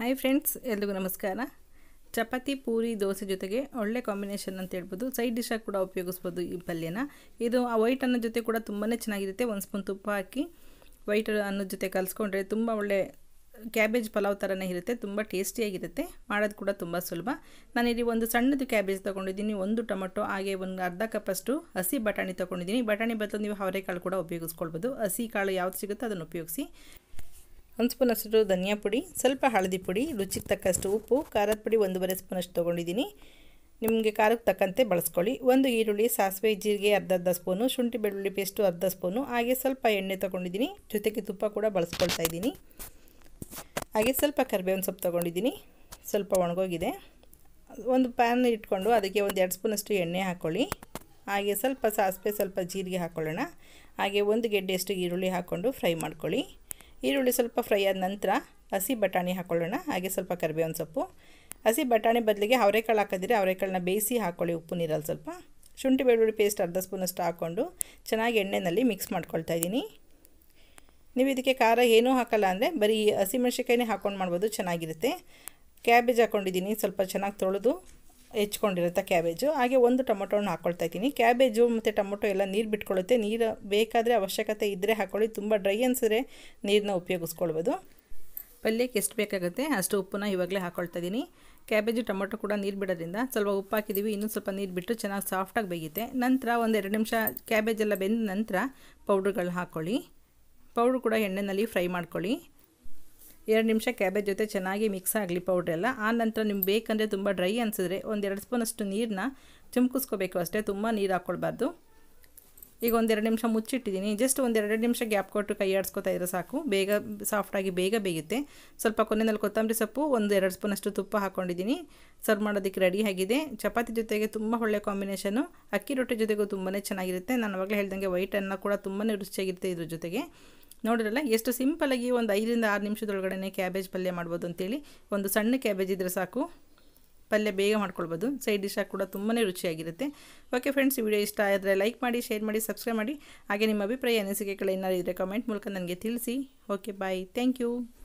hi friends ಎಲ್ರಿಗೂ ನಮಸ್ಕಾರ ಚಪಾತಿ ಪೂರಿ ದೋಸೆ ಜೊತೆಗೆ ಒಳ್ಳೆ ಕಾಂಬಿನೇಷನ್ ಅಂತ ಹೇಳ್ಬೋದು ಸೈಡ್ ಡಿಶಾಗಿ ಕೂಡ ಉಪಯೋಗಿಸ್ಬೋದು ಈ ಪಲ್ಯನ ಇದು ಆ ವೈಟ್ ಅನ್ನೋ ಜೊತೆ ಕೂಡ ತುಂಬಾ ಚೆನ್ನಾಗಿರುತ್ತೆ ಒಂದು ಸ್ಪೂನ್ ತುಪ್ಪ ಹಾಕಿ ವೈಟ್ ಅನ್ನೋ ಜೊತೆ ಕಲಿಸ್ಕೊಂಡ್ರೆ ತುಂಬ ಒಳ್ಳೆ ಕ್ಯಾಬೇಜ್ ಪಲಾವ್ ಥರನೇ ಇರುತ್ತೆ ತುಂಬ ಟೇಸ್ಟಿಯಾಗಿರುತ್ತೆ ಮಾಡೋದು ಕೂಡ ತುಂಬ ಸುಲಭ ನಾನಿಲ್ಲಿ ಒಂದು ಸಣ್ಣದು ಕ್ಯಾಬೇಜ್ ತೊಗೊಂಡಿದ್ದೀನಿ ಒಂದು ಟೊಮೊಟೊ ಹಾಗೆ ಒಂದು ಅರ್ಧ ಕಪ್ಪಷ್ಟು ಹಸಿ ಬಟಾಣಿ ತೊಗೊಂಡಿದ್ದೀನಿ ಬಟಾಣಿ ಬದಲು ನೀವು ಅವರೆಕಾಳು ಕೂಡ ಉಪಯೋಗಿಸ್ಕೊಳ್ಬೋದು ಹಸಿ ಕಾಳು ಯಾವ್ದು ಸಿಗುತ್ತೋ ಅದನ್ನು ಉಪಯೋಗಿಸಿ ಒಂದು ಸ್ಪೂನ್ ಅಷ್ಟು ಧನಿಯಾ ಪುಡಿ ಸ್ವಲ್ಪ ಹಳದಿ ಪುಡಿ ರುಚಿಗೆ ತಕ್ಕಷ್ಟು ಉಪ್ಪು ಖಾರದ ಪುಡಿ ಒಂದೂವರೆ ಸ್ಪೂನ್ ಅಷ್ಟು ತೊಗೊಂಡಿದ್ದೀನಿ ನಿಮಗೆ ಖಾರಕ್ಕೆ ತಕ್ಕಂತೆ ಬಳಸ್ಕೊಳ್ಳಿ ಒಂದು ಈರುಳ್ಳಿ ಸಾಸಿವೆ ಜೀರಿಗೆ ಅರ್ಧ ಅರ್ಧ ಸ್ಪೂನು ಶುಂಠಿ ಬೆಳ್ಳುಳ್ಳಿ ಪೇಸ್ಟು ಅರ್ಧ ಸ್ಪೂನು ಹಾಗೆ ಸ್ವಲ್ಪ ಎಣ್ಣೆ ತೊಗೊಂಡಿದ್ದೀನಿ ಜೊತೆಗೆ ತುಪ್ಪ ಕೂಡ ಬಳಸ್ಕೊಳ್ತಾ ಇದ್ದೀನಿ ಹಾಗೆ ಸ್ವಲ್ಪ ಕರಿಬೇವಿನ ಸೊಪ್ಪು ತೊಗೊಂಡಿದ್ದೀನಿ ಸ್ವಲ್ಪ ಒಣಗೋಗಿದೆ ಒಂದು ಪ್ಯಾನ್ ಇಟ್ಕೊಂಡು ಅದಕ್ಕೆ ಒಂದು ಎರಡು ಸ್ಪೂನಷ್ಟು ಎಣ್ಣೆ ಹಾಕ್ಕೊಳ್ಳಿ ಹಾಗೆ ಸ್ವಲ್ಪ ಸಾಸಿವೆ ಸ್ವಲ್ಪ ಜೀರಿಗೆ ಹಾಕ್ಕೊಳ್ಳೋಣ ಹಾಗೆ ಒಂದು ಗೆಡ್ಡೆಯಷ್ಟು ಈರುಳ್ಳಿ ಹಾಕ್ಕೊಂಡು ಫ್ರೈ ಮಾಡ್ಕೊಳ್ಳಿ ಈರುಳ್ಳಿ ಸ್ವಲ್ಪ ಫ್ರೈ ಆದ ನಂತರ ಹಸಿ ಬಟಾಣಿ ಹಾಕ್ಕೊಳ್ಳೋಣ ಹಾಗೆ ಸ್ವಲ್ಪ ಕರಿಬೇವಿನ ಸೊಪ್ಪು ಹಸಿ ಬಟಾಣಿ ಬದಲಿಗೆ ಅವರೆಕಾಳು ಹಾಕಿದ್ರೆ ಅವರೆಕಾಳನ್ನ ಬೇಯಿಸಿ ಹಾಕ್ಕೊಳ್ಳಿ ಉಪ್ಪು ನೀರಲ್ಲಿ ಸ್ವಲ್ಪ ಶುಂಠಿ ಬೆಳ್ಳುಳ್ಳಿ ಪೇಸ್ಟ್ ಅರ್ಧ ಸ್ಪೂನಷ್ಟು ಹಾಕ್ಕೊಂಡು ಚೆನ್ನಾಗಿ ಎಣ್ಣೆಯಲ್ಲಿ ಮಿಕ್ಸ್ ಮಾಡ್ಕೊಳ್ತಾ ಇದ್ದೀನಿ ನೀವು ಇದಕ್ಕೆ ಖಾರ ಏನೂ ಹಾಕಲ್ಲ ಅಂದರೆ ಬರೀ ಹಸಿಮೆಣ್ಸಿಕಾಯಿನೇ ಹಾಕ್ಕೊಂಡು ಮಾಡ್ಬೋದು ಚೆನ್ನಾಗಿರುತ್ತೆ ಕ್ಯಾಬೇಜ್ ಹಾಕ್ಕೊಂಡಿದ್ದೀನಿ ಸ್ವಲ್ಪ ಚೆನ್ನಾಗಿ ತೊಳೆದು ಹೆಚ್ಕೊಂಡಿರುತ್ತೆ ಕ್ಯಾಬೇಜು ಹಾಗೆ ಒಂದು ಟೊಮೊಟೊನ ಹಾಕ್ಕೊಳ್ತಾ ಇದ್ದೀನಿ ಕ್ಯಾಬೇಜು ಮತ್ತು ಟೊಮೊಟೊ ಎಲ್ಲ ನೀರು ಬಿಟ್ಕೊಳ್ಳುತ್ತೆ ನೀರು ಬೇಕಾದರೆ ಅವಶ್ಯಕತೆ ಇದ್ದರೆ ಹಾಕ್ಕೊಳ್ಳಿ ತುಂಬ ಡ್ರೈ ಅನ್ಸಿದ್ರೆ ನೀರನ್ನ ಉಪಯೋಗಿಸ್ಕೊಳ್ಬೋದು ಪಲ್ಯಕ್ಕೆ ಎಷ್ಟು ಬೇಕಾಗುತ್ತೆ ಅಷ್ಟು ಉಪ್ಪನ್ನ ಇವಾಗಲೇ ಹಾಕ್ಕೊಳ್ತಾ ಇದ್ದೀನಿ ಕ್ಯಾಬೇಜು ಟೊಮೊಟೊ ಕೂಡ ನೀರು ಬಿಡೋದ್ರಿಂದ ಸ್ವಲ್ಪ ಉಪ್ಪು ಹಾಕಿದ್ದೀವಿ ಇನ್ನೂ ಸ್ವಲ್ಪ ನೀರು ಬಿಟ್ಟು ಚೆನ್ನಾಗಿ ಸಾಫ್ಟಾಗಿ ಬೇಯುತ್ತೆ ನಂತರ ಒಂದು ಎರಡು ನಿಮಿಷ ಕ್ಯಾಬೇಜೆಲ್ಲ ಬೆಂದ ನಂತರ ಪೌಡ್ರುಗಳನ್ನ ಹಾಕ್ಕೊಳ್ಳಿ ಪೌಡ್ರು ಕೂಡ ಎಣ್ಣೆಯಲ್ಲಿ ಫ್ರೈ ಮಾಡ್ಕೊಳ್ಳಿ ಎರಡು ನಿಮಿಷ ಕ್ಯಾಬೇಜ್ ಜೊತೆ ಚೆನ್ನಾಗಿ ಮಿಕ್ಸ್ ಆಗಲಿ ಪೌಡ್ರೆಲ್ಲ ಆ ನಂತರ ನಿಮ್ಗೆ ಬೇಕಂದರೆ ತುಂಬ ಡ್ರೈ ಅನಿಸಿದ್ರೆ ಒಂದೆರಡು ಸ್ಪೂನಷ್ಟು ನೀರನ್ನ ಚುಮ್ಕಿಸ್ಕೋಬೇಕು ಅಷ್ಟೇ ತುಂಬ ನೀರು ಹಾಕ್ಕೊಳ್ಬಾರ್ದು ಈಗ ಒಂದೆರಡು ನಿಮಿಷ ಮುಚ್ಚಿಟ್ಟಿದ್ದೀನಿ ಜಸ್ಟ್ ಒಂದೆರಡು ನಿಮಿಷ ಗ್ಯಾಪ್ ಕೊಟ್ಟು ಕೈ ಆಡಿಸ್ಕೊತಾ ಇದ್ರೆ ಸಾಕು ಬೇಗ ಸಾಫ್ಟಾಗಿ ಬೇಗ ಬೇಯುತ್ತೆ ಸ್ವಲ್ಪ ಕೊನೆಯಲ್ಲಿ ಕೊತ್ತಂಬರಿ ಸೊಪ್ಪು ಒಂದು ಎರಡು ಸ್ಪೂನಷ್ಟು ತುಪ್ಪ ಹಾಕ್ಕೊಂಡಿದ್ದೀನಿ ಸರ್ವ್ ಮಾಡೋದಕ್ಕೆ ರೆಡಿ ಆಗಿದೆ ಚಪಾತಿ ಜೊತೆಗೆ ತುಂಬ ಒಳ್ಳೆಯ ಕಾಂಬಿನೇಷನು ಅಕ್ಕಿ ರೊಟ್ಟಿ ಜೊತೆಗೂ ತುಂಬಾ ಚೆನ್ನಾಗಿರುತ್ತೆ ನಾನು ಅವಾಗಲೇ ಹೇಳ್ದಂಗೆ ವೈಟ್ ಅನ್ನ ಕೂಡ ತುಂಬಾ ರುಚಿಯಾಗಿರುತ್ತೆ ಇದ್ರ ಜೊತೆಗೆ ನೋಡಿರಲ್ಲ ಎಷ್ಟು ಸಿಂಪಲಾಗಿ ಒಂದು ಐದರಿಂದ ಆರು ನಿಮಿಷದೊಳಗಡೆ ಕ್ಯಾಬೇಜ್ ಪಲ್ಯ ಮಾಡ್ಬೋದು ಅಂತೇಳಿ ಒಂದು ಸಣ್ಣ ಕ್ಯಾಬೇಜ್ ಇದ್ದರೆ ಸಾಕು ಪಲ್ಯ ಬೇಗ ಮಾಡ್ಕೊಳ್ಬೋದು ಸೈಡ್ ಡಿಶ್ ಡಿಶಾಗಿ ಕೂಡ ತುಂಬಾ ರುಚಿಯಾಗಿರುತ್ತೆ ಓಕೆ ಫ್ರೆಂಡ್ಸ್ ವಿಡಿಯೋ ಇಷ್ಟ ಆದರೆ ಲೈಕ್ ಮಾಡಿ ಶೇರ್ ಮಾಡಿ ಸಬ್ಸ್ಕ್ರೈಬ್ ಮಾಡಿ ಹಾಗೆ ನಿಮ್ಮ ಅಭಿಪ್ರಾಯ ಅನಿಸಿಕೆಗಳು ಏನಾದರೂ ಇದ್ದರೆ ಕಮೆಂಟ್ ಮೂಲಕ ನನಗೆ ತಿಳಿಸಿ ಓಕೆ ಬಾಯ್ ಥ್ಯಾಂಕ್ ಯು